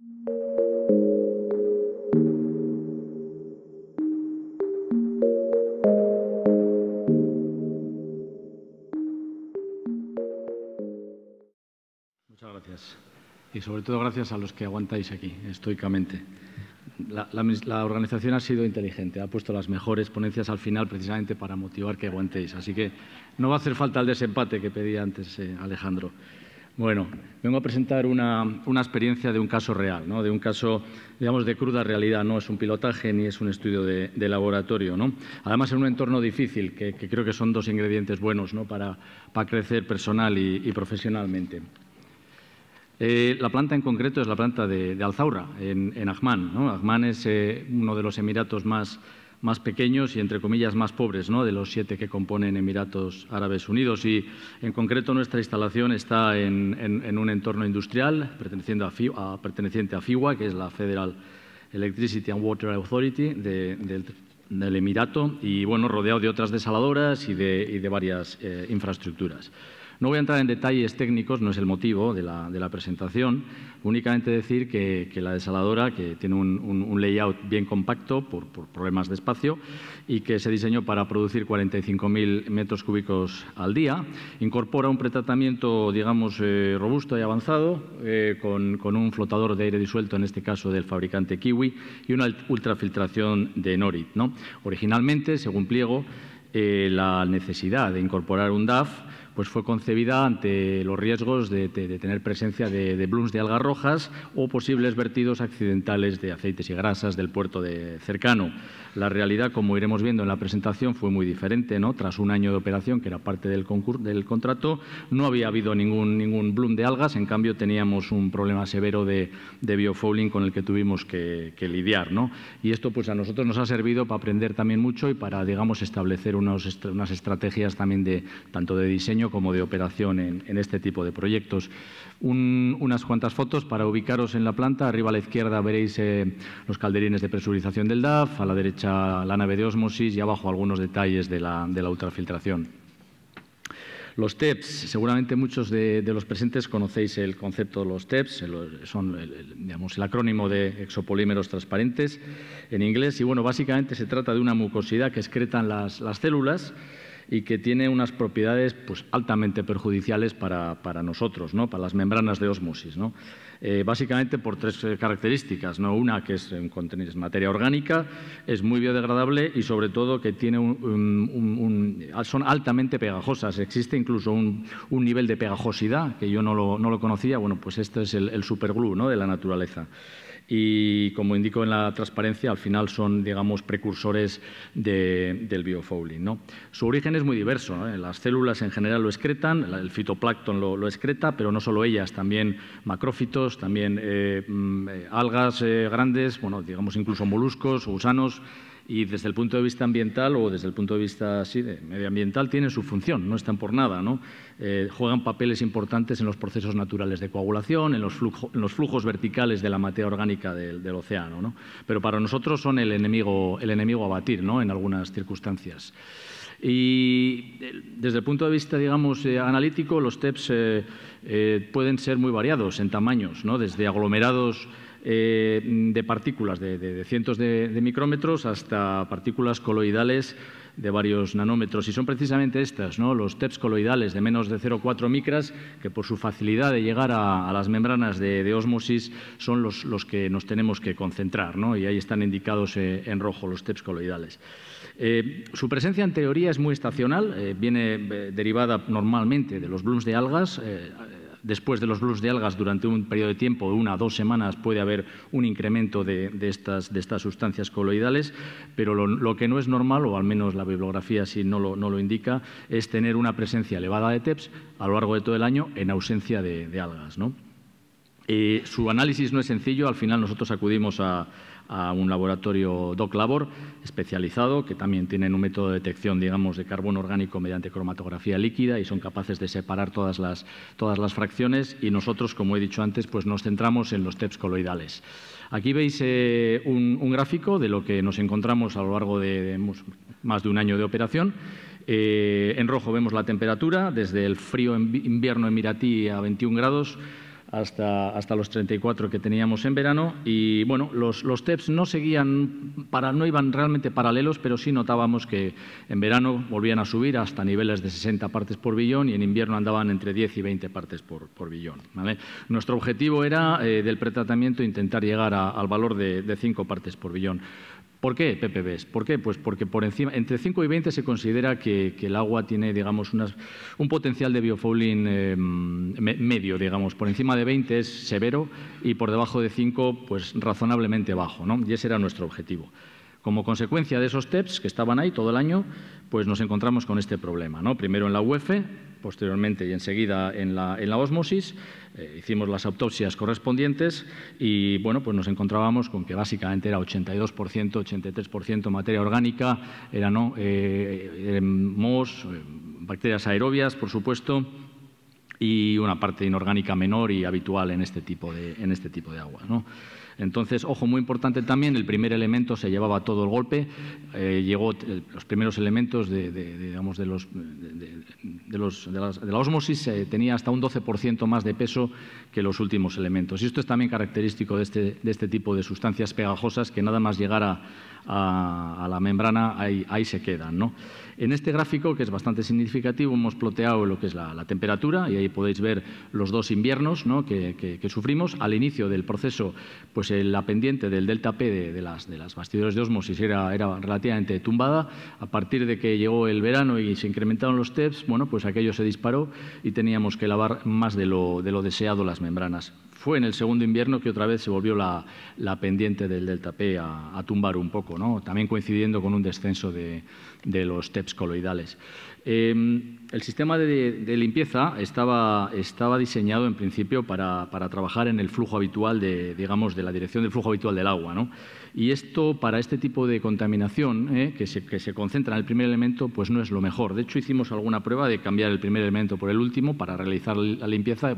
Muchas gracias. Y sobre todo gracias a los que aguantáis aquí, estoicamente. La, organización ha sido inteligente, ha puesto las mejores ponencias al final precisamente para motivar que aguantéis. Así que no va a hacer falta el desempate que pedía antes eh, Alejandro. Bueno, vengo a presentar una, experiencia de un caso real, ¿no? de un caso, digamos, de cruda realidad. No es un pilotaje ni es un estudio de, laboratorio. Además, en un entorno difícil, que, creo que son dos ingredientes buenos ¿no? para, crecer personal y, profesionalmente. Eh, la planta en concreto es la planta de, Alzaura, en, en Ajman. es eh, uno de los emiratos más más pequeños y, entre comillas, más pobres ¿no? de los siete que componen Emiratos Árabes Unidos. Y, en concreto, nuestra instalación está en, un entorno industrial perteneciente a FIWA, que es la Federal Electricity and Water Authority del, Emirato, y bueno, rodeado de otras desaladoras y de, varias eh, infraestructuras. No voy a entrar en detalles técnicos, no es el motivo de la, presentación, únicamente decir que, la desaladora, que tiene un, layout bien compacto por, problemas de espacio y que se diseñó para producir 45.000 metros cúbicos al día, incorpora un pretratamiento, digamos, eh, robusto y avanzado eh, con, un flotador de aire disuelto, en este caso del fabricante Kiwi, y una ultrafiltración de Norit. Originalmente, según pliego, eh, la necesidad de incorporar un DAF pues fue concebida ante los riesgos de, tener presencia de, blooms de algas rojas o posibles vertidos accidentales de aceites y grasas del puerto de cercano. La realidad, como iremos viendo en la presentación, fue muy diferente. ¿no? Tras un año de operación, que era parte del, del contrato, no había habido ningún, ningún bloom de algas, en cambio teníamos un problema severo de, biofouling con el que tuvimos que, lidiar. ¿no? Y esto pues, a nosotros nos ha servido para aprender también mucho y para digamos, establecer unas estrategias también de, tanto de diseño como de operación en, este tipo de proyectos. unas cuantas fotos para ubicaros en la planta. Arriba a la izquierda veréis eh, los calderines de presurización del DAF, a la derecha la nave de osmosis y abajo algunos detalles de la, ultrafiltración. Los TEPs, seguramente muchos de, los presentes conocéis el concepto de los TEPs, son el, acrónimo de exopolímeros transparentes en inglés. Y bueno, básicamente se trata de una mucosidad que excretan las, las células y que tiene unas propiedades pues, altamente perjudiciales para, nosotros, ¿no? para las membranas de osmosis. Eh, básicamente por tres eh, características. ¿no? Una que eh, es, materia orgánica, es muy biodegradable y sobre todo que tiene ah, son altamente pegajosas. Existe incluso un, nivel de pegajosidad que yo no lo, conocía. Bueno, pues este es el, superglue ¿no? de la naturaleza y como indico en la transparencia, al final son, digamos, precursores del biofouling. Su origen es muy diverso. Las células en general lo excretan, el fitoplancton lo, excreta, pero no solo ellas, también macrófitos, también eh, mm, eh, algas eh, grandes, digamos incluso moluscos, o gusanos, y desde el punto de vista ambiental o desde el punto de vista medioambiental tienen su función, no están por nada, ¿no? juegan papeles importantes en los procesos naturales de coagulación, en los, flujos verticales de la materia orgánica del, océano, Pero para nosotros son el enemigo, el enemigo a batir, ¿no? En algunas circunstancias. Y eh, desde el punto de vista, digamos, eh, analítico, los TEPs eh, pueden ser muy variados en tamaños, ¿no? desde aglomerados eh, de partículas de, cientos de, micrómetros hasta partículas coloidales de varios nanómetros. Y son precisamente estas, ¿no? los TEPs coloidales de menos de 0,4 micras, que por su facilidad de llegar a, las membranas de, ósmosis son los, que nos tenemos que concentrar. Y ahí están indicados eh, en rojo los TEPs coloidales. Eh, su presencia en teoría es muy estacional, viene derivada normalmente de los blooms de algas después de los blues de algas durante un periodo de tiempo de una a dos semanas puede haber un incremento de, estas, sustancias coloidales, pero lo, que no es normal, o al menos la bibliografía así no lo, indica, es tener una presencia elevada de TEPS a lo largo de todo el año en ausencia de, algas. ¿no? Eh, su análisis no es sencillo, al final nosotros acudimos a, a un laboratorio Doc Labor especializado, que también tienen un método de detección, digamos, de carbono orgánico mediante cromatografía líquida y son capaces de separar todas las, todas las fracciones y nosotros, como he dicho antes, pues nos centramos en los TEPs coloidales. Aquí veis eh, un, gráfico de lo que nos encontramos a lo largo de, más de un año de operación. Eh, en rojo vemos la temperatura, desde el frío invierno en emiratí a 21 grados, hasta, hasta los 34 que teníamos en verano. Y bueno, los, los TEPs no seguían, para, no iban realmente paralelos, pero sí notábamos que en verano volvían a subir hasta niveles de 60 partes por billón y en invierno andaban entre 10 y 20 partes por, billón. Nuestro objetivo era eh, del pretratamiento intentar llegar al valor de, de 5 partes por billón. ¿Por qué PPBs? ¿Por qué? Pues porque por encima, entre 5 y 20 se considera que, el agua tiene digamos, un potencial de biofouling em, medio. digamos. Por encima de 20 es severo y por debajo de 5 pues, razonablemente bajo. ¿no? Y ese era nuestro objetivo. Como consecuencia de esos TEPs que estaban ahí todo el año, pues nos encontramos con este problema. ¿no? Primero en la UEF, posteriormente y enseguida en la, en la osmosis, eh, hicimos las autopsias correspondientes y bueno, pues nos encontrábamos con que básicamente era 82%, 83% materia orgánica, era ¿no? Eh, eh, mos, bacterias aerobias, por supuesto, y una parte inorgánica menor y habitual en este tipo de, en este tipo de agua, Entonces, ojo, muy importante también, el primer elemento se llevaba todo el golpe, eh, llegó eh, los primeros elementos de, digamos, de, los, de, la osmosis, eh, tenía hasta un 12% más de peso que los últimos elementos. Y esto es también característico de este, de este tipo de sustancias pegajosas que nada más llegar a, a, la membrana ahí, ahí se quedan. ¿no? En este gráfico, que es bastante significativo, hemos ploteado lo que es la, la temperatura y ahí podéis ver los dos inviernos ¿no? que, que, sufrimos. Al inicio del proceso, pues eh, la pendiente del delta P de, de las, de las bastidores de osmosis era, era relativamente tumbada. A partir de que llegó el verano y se incrementaron los TEPs, bueno, pues aquello se disparó y teníamos que lavar más de lo, de lo deseado las fue en el segundo invierno que otra vez se volvió la, pendiente del delta P a, tumbar un poco, también coincidiendo con un descenso de, los TEPs coloidales. Em, el sistema de, limpieza estaba, diseñado en principio para, para, trabajar en el flujo habitual de, digamos, de la dirección del flujo habitual del agua. ¿no? Y esto, para este tipo de contaminación, eh, que, se, concentra en el primer elemento, pues no es lo mejor. De hecho, hicimos alguna prueba de cambiar el primer elemento por el último para realizar la limpieza,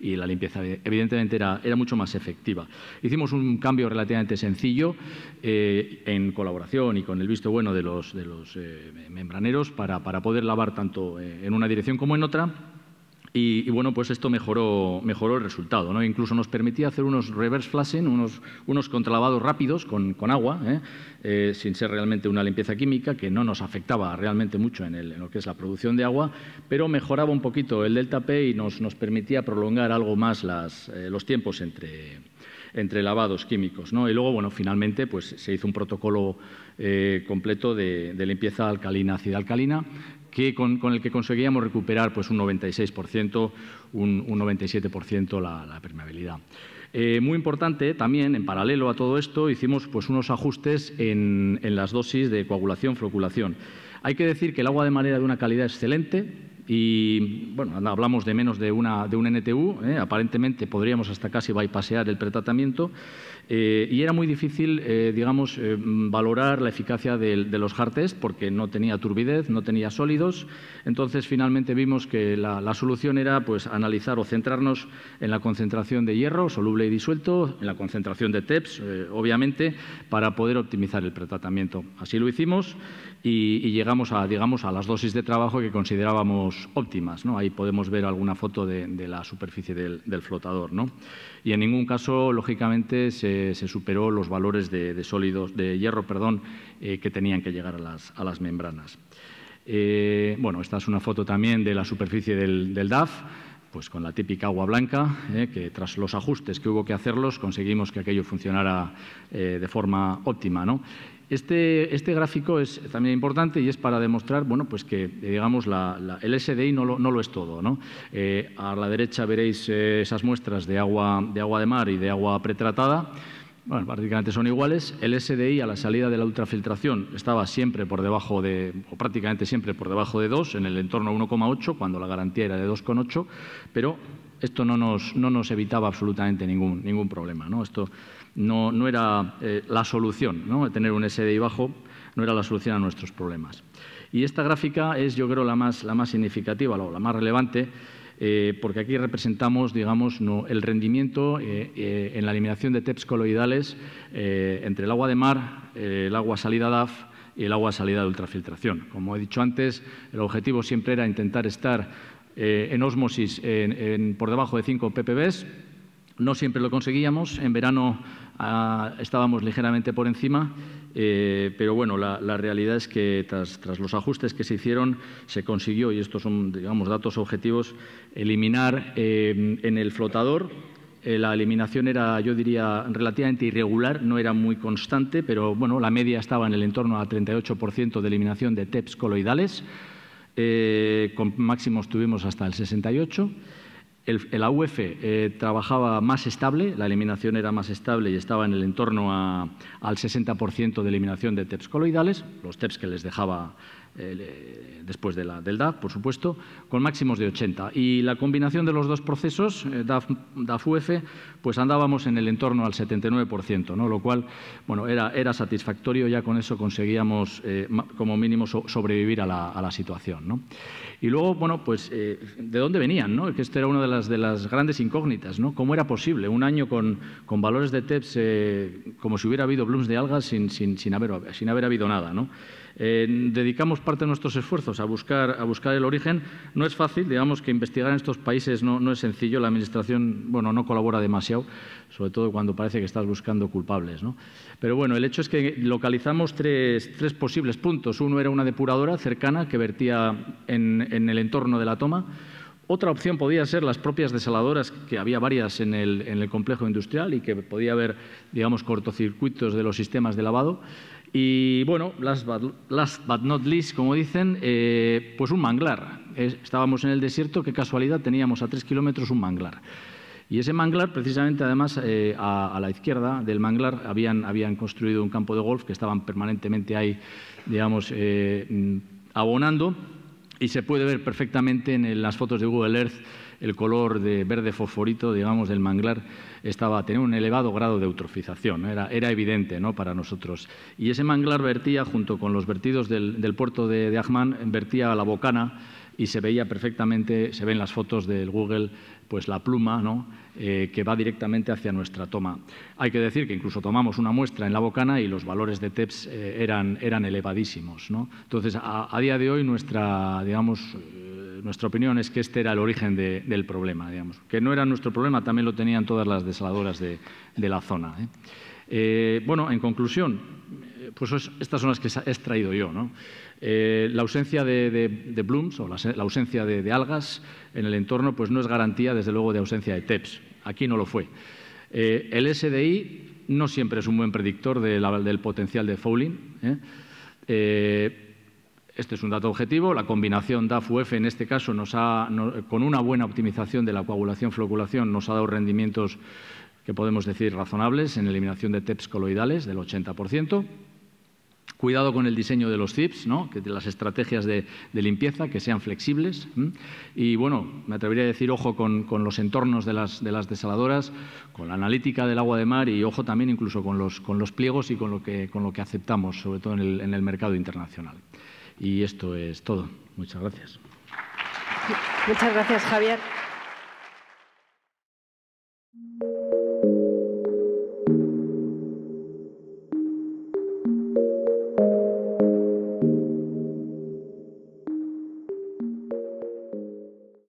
y, la limpieza evidentemente era, mucho más efectiva. Hicimos un cambio relativamente sencillo eh, en colaboración y con el visto bueno de los, eh, membraneros para poder lavar tanto en una dirección como en otra y, bueno, pues esto mejoró, el resultado. ¿no? Incluso nos permitía hacer unos reverse flashing, unos, unos contralavados rápidos con, agua, ¿eh? Eh, sin ser realmente una limpieza química, que no nos afectaba realmente mucho en, lo que es la producción de agua, pero mejoraba un poquito el delta P y nos, permitía prolongar algo más eh, los tiempos entre, lavados químicos. ¿no? Y luego, bueno, finalmente pues, se hizo un protocolo completo de, de limpieza alcalina alcalina con, el que conseguíamos recuperar pues, un 96%, un, 97% la, la, permeabilidad. Eh, muy importante también, en paralelo a todo esto, hicimos pues, unos ajustes en, las dosis de coagulación, floculación. Hay que decir que el agua de manera de una calidad excelente, y bueno, hablamos de menos de, una, de un NTU, eh, aparentemente podríamos hasta casi bypassear el pretratamiento, eh, y era muy difícil, eh, digamos, eh, valorar la eficacia de, los hard porque no tenía turbidez, no tenía sólidos. Entonces, finalmente vimos que la, solución era pues, analizar o centrarnos en la concentración de hierro soluble y disuelto, en la concentración de TEPS, obviamente, para poder optimizar el pretratamiento. Así lo hicimos y, llegamos a, digamos, a las dosis de trabajo que considerábamos óptimas. ¿no? Ahí podemos ver alguna foto de, la superficie del, del flotador. ¿no? Y en ningún caso, lógicamente, se se, superó los valores de, sólidos, de hierro perdón, eh, que tenían que llegar a las, membranas. Eh, bueno, esta es una foto también de la superficie del, DAF, pues con la típica agua blanca, eh, que tras los ajustes que hubo que hacerlos conseguimos que aquello funcionara de forma óptima. ¿no? Este, este, gráfico es también importante y es para demostrar bueno, pues que digamos, la, el SDI no lo, no lo, es todo. Eh, a la derecha veréis eh, esas muestras de agua, de agua de mar y de agua pretratada. Bueno, prácticamente son iguales. El SDI a la salida de la ultrafiltración estaba siempre por debajo de, o prácticamente siempre por debajo de 2, en el entorno 1,8, cuando la garantía era de 2,8, pero esto no nos, no nos evitaba absolutamente ningún, ningún problema. ¿no? Esto no, era eh, la solución, tener un SDI bajo no era la solución a nuestros problemas. Y esta gráfica es, yo creo, la más, la más significativa, la, más relevante, eh, porque aquí representamos, digamos, el rendimiento eh, en la eliminación de TEPs coloidales entre el agua de mar, el agua salida DAF y el agua salida de ultrafiltración. Como he dicho antes, el objetivo siempre era intentar estar eh, en osmosis por debajo de 5 ppbs. No siempre lo conseguíamos. En verano ah, estábamos ligeramente por encima, eh, pero bueno, la, realidad es que tras, los ajustes que se hicieron, se consiguió, y estos son digamos, datos objetivos, eliminar eh, en el flotador. la eliminación era, yo diría, relativamente irregular, no era muy constante, pero bueno, la media estaba en el entorno a 38% de eliminación de TEPs coloidales. Eh, con máximos tuvimos hasta el 68. El, AUF eh, trabajaba más estable, la eliminación era más estable y estaba en el entorno al 60% de eliminación de TEPs coloidales, los TEPs que les dejaba eh, después la, del DAF, por supuesto, con máximos de 80. Y la combinación de los dos procesos, eh, DAF-UF, pues andábamos en el entorno al 79%, ¿no? lo cual bueno, era, satisfactorio, ya con eso conseguíamos eh, como mínimo sobrevivir a la, situación. Y luego, bueno, pues de dónde venían, ¿no? que esto era una de las, de las grandes incógnitas, ¿no? ¿Cómo era posible un año con, valores de TEPS como si hubiera habido blooms de algas sin, sin, haber, habido nada? ¿no? Eh, dedicamos parte de nuestros esfuerzos a buscar, a buscar el origen. No es fácil, digamos que investigar en estos países no, es sencillo. La Administración bueno, no colabora demasiado, sobre todo cuando parece que estás buscando culpables. ¿no? Pero bueno, el hecho es que localizamos tres, posibles puntos. Uno era una depuradora cercana que vertía en, el entorno de la toma. Otra opción podía ser las propias desaladoras, que había varias en el, en el, complejo industrial y que podía haber, digamos, cortocircuitos de los sistemas de lavado. Y bueno, last but, not least, como dicen, eh, pues un manglar. Estábamos en el desierto, qué casualidad, teníamos a tres kilómetros un manglar. Y ese manglar, precisamente, además, eh, a, la izquierda del manglar habían, habían, construido un campo de golf que estaban permanentemente ahí, digamos, eh, mm, abonando. Y se puede ver perfectamente en las fotos de Google Earth el color de verde fosforito, digamos, del manglar, estaba tenía un elevado grado de eutrofización, era, evidente ¿no? para nosotros. Y ese manglar vertía, junto con los vertidos del, puerto de, de Ajman, vertía a la bocana y se veía perfectamente, se ven las fotos del Google, pues la pluma ¿no? Eh, que va directamente hacia nuestra toma. Hay que decir que incluso tomamos una muestra en la bocana y los valores de TEPS eh, eran, elevadísimos. ¿no? Entonces, a, día de hoy, nuestra, digamos, nuestra opinión es que este era el origen del problema, digamos. Que no era nuestro problema, también lo tenían todas las desaladoras de, la zona. ¿eh? Eh, bueno, en conclusión, eh, pues estas son las que he extraído yo. la ausencia de, blooms o la, ausencia de, algas en el entorno pues no es garantía, desde luego, de ausencia de TEPS. Aquí no lo fue. el SDI no siempre es un buen predictor del potencial de fouling. Este es un dato objetivo. La combinación DAF-UF en este caso con una buena optimización de la coagulación-floculación nos ha dado rendimientos que podemos decir razonables en eliminación de TEPs coloidales del 80%. Cuidado con el diseño de los CIPs, de las estrategias de, limpieza, que sean flexibles. Y bueno, me atrevería a decir, ojo con, los entornos de las, desaladoras, con la analítica del agua de mar y ojo también incluso con los, pliegos y con lo, que, aceptamos, sobre todo en el mercado internacional. Y esto es todo. Muchas gracias. Muchas gracias, Javier.